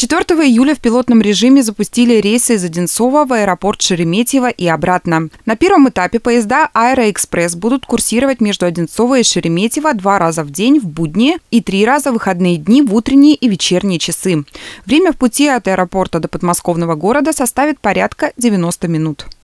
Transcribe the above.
4 июля в пилотном режиме запустили рейсы из Одинцова в аэропорт Шереметьево и обратно. На первом этапе поезда «Аэроэкспресс» будут курсировать между Одинцово и Шереметьево два раза в день в будни и три раза в выходные дни в утренние и вечерние часы. Время в пути от аэропорта до подмосковного города составит порядка 90 минут.